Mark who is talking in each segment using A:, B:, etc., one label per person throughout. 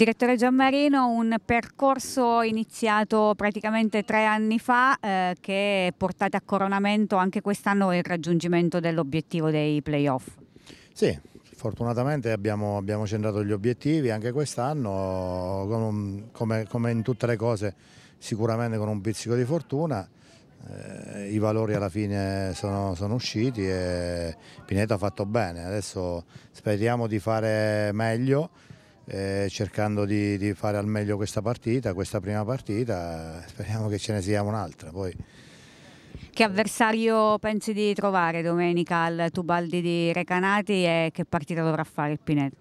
A: Direttore Giammarino, un percorso iniziato praticamente tre anni fa eh, che portate a coronamento anche quest'anno il raggiungimento dell'obiettivo dei playoff.
B: Sì, fortunatamente abbiamo, abbiamo, centrato gli obiettivi anche quest'anno, come, come, in tutte le cose sicuramente con un pizzico di fortuna. Eh, I valori alla fine sono, sono, usciti e Pineto ha fatto bene, adesso speriamo di fare meglio eh, cercando di, di, fare al meglio questa partita, questa prima partita, speriamo che ce ne sia un'altra. Poi...
A: Che avversario pensi di trovare domenica al Tubaldi di Recanati e che partita dovrà fare il Pineto?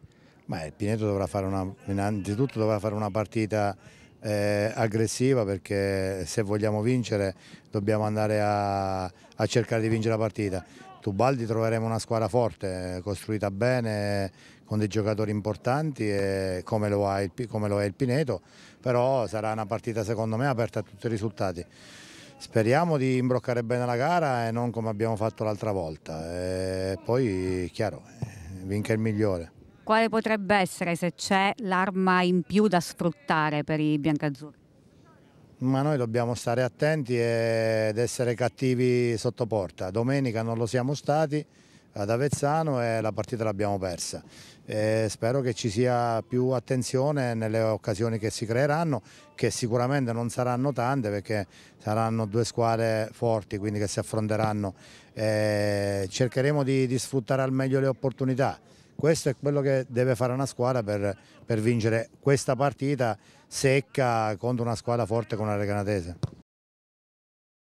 A: Beh, il
B: Pineto dovrà fare una, innanzitutto dovrà fare una partita eh, aggressiva perché se vogliamo vincere dobbiamo andare a, a cercare di vincere la partita. Tubaldi troveremo una squadra forte, eh, costruita bene, con dei giocatori importanti come lo, il, come, lo è il Pineto, però sarà una partita secondo me aperta a tutti i risultati. Speriamo di imbroccare bene la gara e non come abbiamo fatto l'altra volta. E eh, poi, chiaro, eh, vinca il migliore.
A: Quale potrebbe essere, se c'è, l'arma in più da sfruttare per i biancazzurri?
B: Ma noi dobbiamo stare attenti ed essere cattivi sotto porta. Domenica non lo siamo stati ad Avezzano e la partita l'abbiamo persa. E spero che ci sia più attenzione nelle occasioni che si creeranno, che sicuramente non saranno tante perché saranno due squadre forti quindi che si affronteranno. E cercheremo di, di sfruttare al meglio le opportunità. Questo è quello che deve fare una squadra per, per vincere questa partita secca contro una squadra forte come la Reganatese.